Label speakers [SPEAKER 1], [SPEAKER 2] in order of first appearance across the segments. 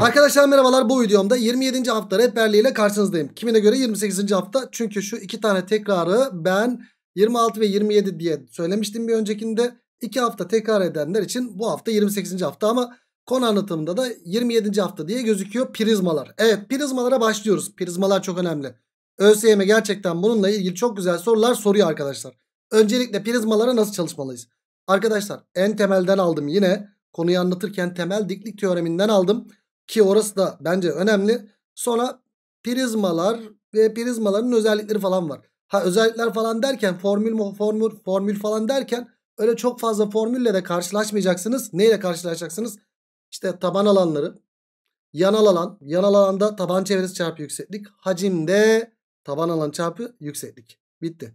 [SPEAKER 1] Arkadaşlar merhabalar bu videomda 27. hafta rehberliği ile karşınızdayım. Kimine göre 28. hafta çünkü şu iki tane tekrarı ben 26 ve 27 diye söylemiştim bir öncekinde. iki hafta tekrar edenler için bu hafta 28. hafta ama konu anlatımında da 27. hafta diye gözüküyor prizmalar. Evet prizmalara başlıyoruz. Prizmalar çok önemli. ÖSYM e gerçekten bununla ilgili çok güzel sorular soruyor arkadaşlar. Öncelikle prizmalara nasıl çalışmalıyız? Arkadaşlar en temelden aldım yine. Konuyu anlatırken temel diklik teoreminden aldım. Ki orası da bence önemli. Sonra prizmalar ve prizmaların özellikleri falan var. Ha özellikler falan derken formül formül formül falan derken öyle çok fazla formülle de karşılaşmayacaksınız. Neyle karşılaşacaksınız? İşte taban alanları, yanal alan, yanal alanda taban çevresi çarpı yükseklik, hacimde taban alan çarpı yükseklik. Bitti.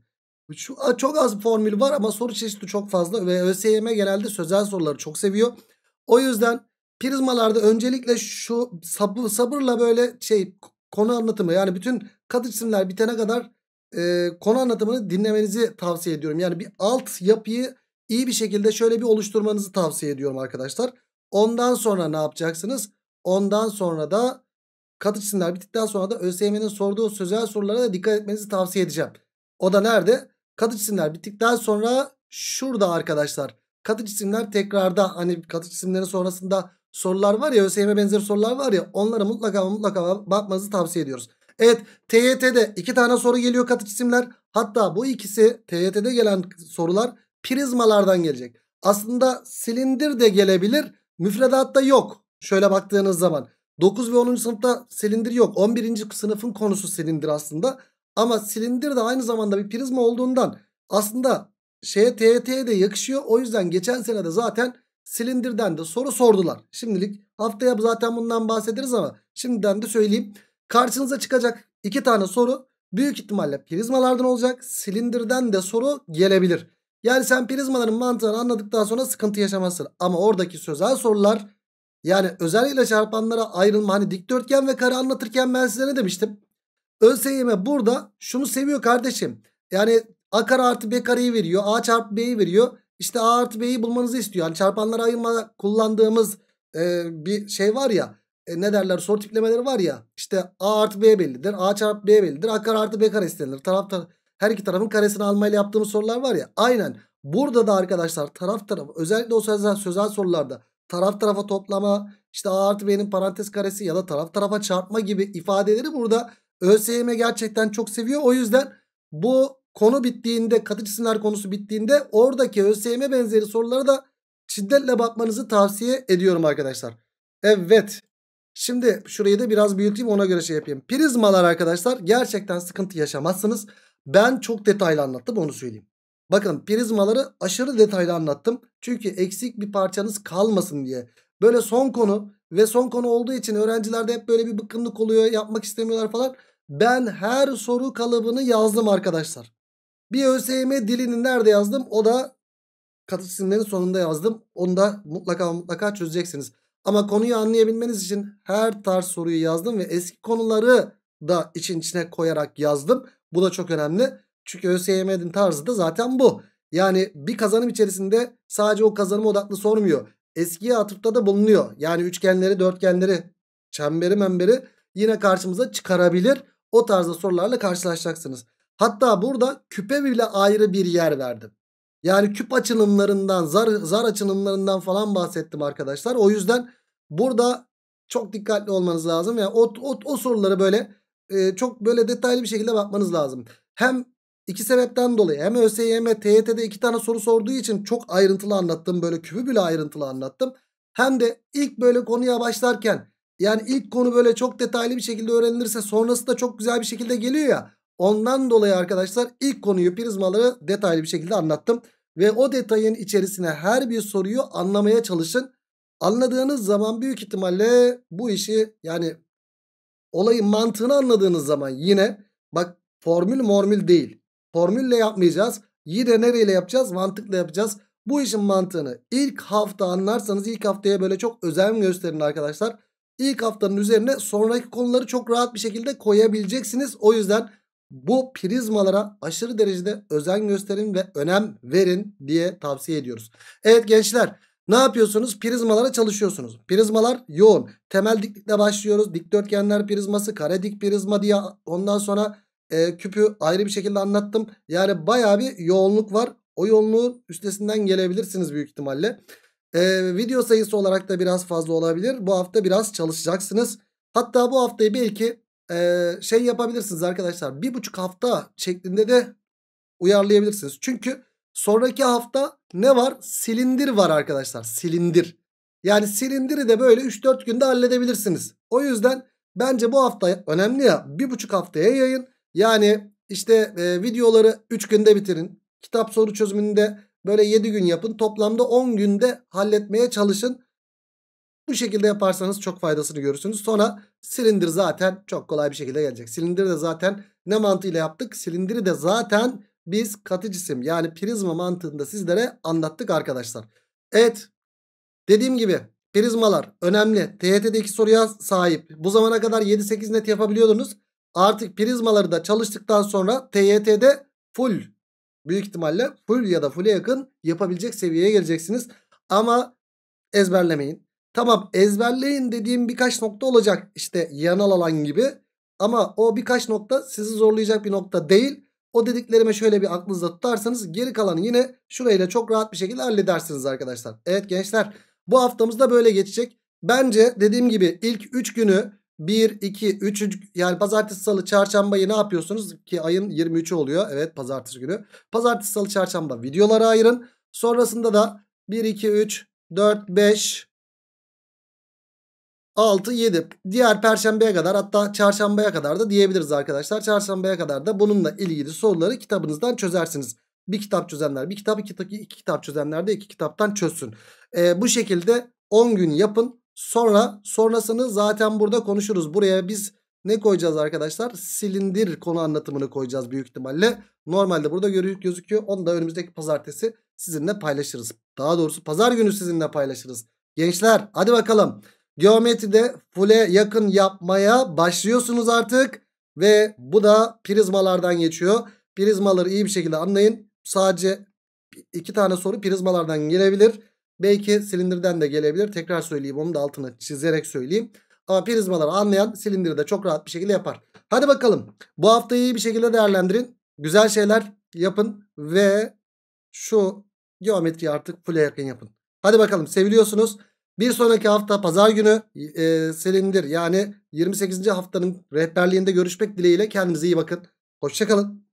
[SPEAKER 1] Şu, çok az formül var ama soru çeşidi çok fazla ve ÖSYM genelde sözel soruları çok seviyor. O yüzden Prizmalarda öncelikle şu sabır, sabırla böyle şey konu anlatımı yani bütün kat isimler bitene kadar e, konu anlatımını dinlemenizi tavsiye ediyorum. Yani bir alt yapıyı iyi bir şekilde şöyle bir oluşturmanızı tavsiye ediyorum arkadaşlar. Ondan sonra ne yapacaksınız? Ondan sonra da katı cisimler bittikten sonra da ÖSYM'nin sorduğu sözel sorulara da dikkat etmenizi tavsiye edeceğim. O da nerede? Katı cisimler bittikten sonra şurada arkadaşlar. Katı cisimler tekrarda hani katı cisimlerin sonrasında sorular var ya ÖSYM benzeri sorular var ya onlara mutlaka mutlaka bakmanızı tavsiye ediyoruz. Evet TYT'de iki tane soru geliyor katı cisimler. Hatta bu ikisi TYT'de gelen sorular prizmalardan gelecek. Aslında silindir de gelebilir. Müfredatta yok. Şöyle baktığınız zaman 9 ve 10. sınıfta silindir yok. 11. sınıfın konusu silindir aslında. Ama silindir de aynı zamanda bir prizma olduğundan aslında şeye TYT'ye de yakışıyor. O yüzden geçen sene de zaten silindirden de soru sordular. Şimdilik haftaya zaten bundan bahsederiz ama şimdiden de söyleyeyim. Karşınıza çıkacak iki tane soru büyük ihtimalle prizmalardan olacak. Silindirden de soru gelebilir. Yani sen prizmaların mantığını anladıktan sonra sıkıntı yaşamazsın. Ama oradaki sözel sorular yani özellikle çarpanlara ayrılma hani dikdörtgen ve kare anlatırken ben size ne demiştim? ÖSYM burada şunu seviyor kardeşim. Yani A kare artı B kareyi veriyor. A çarpı B'yi veriyor. İşte A artı B'yi bulmanızı istiyor. Yani çarpanları ayırma kullandığımız e, bir şey var ya. E, ne derler soru tiplemeleri var ya. İşte A artı B bellidir. A çarpı B bellidir. A kare artı B kare istenir. Taraf, taraf, her iki tarafın karesini almayla yaptığımız sorular var ya. Aynen. Burada da arkadaşlar taraf tarafı özellikle o sözel, sözel sorularda taraf tarafa toplama işte A artı B'nin parantez karesi ya da taraf tarafa çarpma gibi ifadeleri burada ÖSYM gerçekten çok seviyor. O yüzden bu konu bittiğinde katı cisimler konusu bittiğinde oradaki ÖSYM benzeri sorulara da şiddetle bakmanızı tavsiye ediyorum arkadaşlar. Evet. Şimdi şurayı da biraz büyüteyim ona göre şey yapayım. Prizmalar arkadaşlar gerçekten sıkıntı yaşamazsınız. Ben çok detaylı anlattım onu söyleyeyim. Bakın prizmaları aşırı detaylı anlattım. Çünkü eksik bir parçanız kalmasın diye. Böyle son konu ve son konu olduğu için öğrencilerde hep böyle bir bıkkınlık oluyor. Yapmak istemiyorlar falan. Ben her soru kalıbını yazdım arkadaşlar. Bir ÖSYM dilini nerede yazdım? O da katı cisimlerin sonunda yazdım. Onu da mutlaka mutlaka çözeceksiniz. Ama konuyu anlayabilmeniz için her tarz soruyu yazdım ve eski konuları da için içine koyarak yazdım. Bu da çok önemli. Çünkü ÖSYM'nin tarzı da zaten bu. Yani bir kazanım içerisinde sadece o kazanıma odaklı sormuyor. Eskiye atıfta da bulunuyor. Yani üçgenleri, dörtgenleri, çemberi, memberi yine karşımıza çıkarabilir. O tarzda sorularla karşılaşacaksınız. Hatta burada küpe bile ayrı bir yer verdim. Yani küp açılımlarından, zar, zar açılımlarından falan bahsettim arkadaşlar. O yüzden burada çok dikkatli olmanız lazım. Yani o, o, o soruları böyle e, çok böyle detaylı bir şekilde bakmanız lazım. Hem iki sebepten dolayı hem ÖSYM TYT'de iki tane soru sorduğu için çok ayrıntılı anlattım. Böyle küpü bile ayrıntılı anlattım. Hem de ilk böyle konuya başlarken yani ilk konu böyle çok detaylı bir şekilde öğrenilirse sonrası da çok güzel bir şekilde geliyor ya. Ondan dolayı arkadaşlar ilk konuyu prizmaları detaylı bir şekilde anlattım. Ve o detayın içerisine her bir soruyu anlamaya çalışın. Anladığınız zaman büyük ihtimalle bu işi yani olayın mantığını anladığınız zaman yine bak formül mormül değil. Formülle yapmayacağız. Yine nereyle yapacağız? Mantıkla yapacağız. Bu işin mantığını ilk hafta anlarsanız ilk haftaya böyle çok özen gösterin arkadaşlar. İlk haftanın üzerine sonraki konuları çok rahat bir şekilde koyabileceksiniz. O yüzden bu prizmalara aşırı derecede özen gösterin ve önem verin diye tavsiye ediyoruz. Evet gençler ne yapıyorsunuz? Prizmalara çalışıyorsunuz. Prizmalar yoğun. Temel diklikle başlıyoruz. Dikdörtgenler prizması, kare dik prizma diye ondan sonra e, küpü ayrı bir şekilde anlattım. Yani baya bir yoğunluk var. O yoğunluğun üstesinden gelebilirsiniz büyük ihtimalle. E, video sayısı olarak da biraz fazla olabilir. Bu hafta biraz çalışacaksınız. Hatta bu haftayı belki e, şey yapabilirsiniz arkadaşlar. Bir buçuk hafta şeklinde de uyarlayabilirsiniz. Çünkü sonraki hafta ne var? Silindir var arkadaşlar. Silindir. Yani silindiri de böyle 3-4 günde halledebilirsiniz. O yüzden bence bu hafta önemli ya. Bir buçuk haftaya yayın. Yani işte e, videoları 3 günde bitirin. Kitap soru çözümünde böyle 7 gün yapın. Toplamda 10 günde halletmeye çalışın. Bu şekilde yaparsanız çok faydasını görürsünüz. Sonra silindir zaten çok kolay bir şekilde gelecek. Silindiri de zaten ne mantığıyla yaptık? Silindiri de zaten biz katı cisim yani prizma mantığında sizlere anlattık arkadaşlar. Evet dediğim gibi prizmalar önemli. TYT'deki soruya sahip. Bu zamana kadar 7-8 net yapabiliyordunuz. Artık prizmaları da çalıştıktan sonra TYT'de full büyük ihtimalle full ya da full'e yakın yapabilecek seviyeye geleceksiniz. Ama ezberlemeyin. Tamam ezberleyin dediğim birkaç nokta olacak işte yanal alan gibi. Ama o birkaç nokta sizi zorlayacak bir nokta değil. O dediklerime şöyle bir aklınızda tutarsanız geri kalanı yine şurayla çok rahat bir şekilde halledersiniz arkadaşlar. Evet gençler bu haftamız da böyle geçecek. Bence dediğim gibi ilk 3 günü 1, 2, 3. Yani pazartesi, salı, çarşambayı ne yapıyorsunuz? Ki ayın 23'ü oluyor. Evet pazartesi günü. Pazartesi, salı, çarşamba videolara ayırın. Sonrasında da 1, 2, 3, 4, 5, 6, 7. Diğer perşembeye kadar hatta çarşambaya kadar da diyebiliriz arkadaşlar. Çarşambaya kadar da bununla ilgili soruları kitabınızdan çözersiniz. Bir kitap çözenler bir kitap, iki, iki, iki kitap çözenler de iki kitaptan çözsün. Ee, bu şekilde 10 gün yapın. Sonra sonrasını zaten burada konuşuruz. Buraya biz ne koyacağız arkadaşlar? Silindir konu anlatımını koyacağız büyük ihtimalle. Normalde burada gözüküyor. Onu da önümüzdeki pazartesi sizinle paylaşırız. Daha doğrusu pazar günü sizinle paylaşırız. Gençler hadi bakalım. Geometride full'e yakın yapmaya başlıyorsunuz artık. Ve bu da prizmalardan geçiyor. Prizmaları iyi bir şekilde anlayın. Sadece iki tane soru prizmalardan gelebilir. Belki silindirden de gelebilir. Tekrar söyleyeyim onu da altına çizerek söyleyeyim. Ama prizmaları anlayan silindiri de çok rahat bir şekilde yapar. Hadi bakalım. Bu haftayı iyi bir şekilde değerlendirin. Güzel şeyler yapın ve şu geometriyi artık full'e yakın yapın. Hadi bakalım seviliyorsunuz. Bir sonraki hafta pazar günü e, Selim'dir. Yani 28. haftanın rehberliğinde görüşmek dileğiyle kendinize iyi bakın. Hoşçakalın.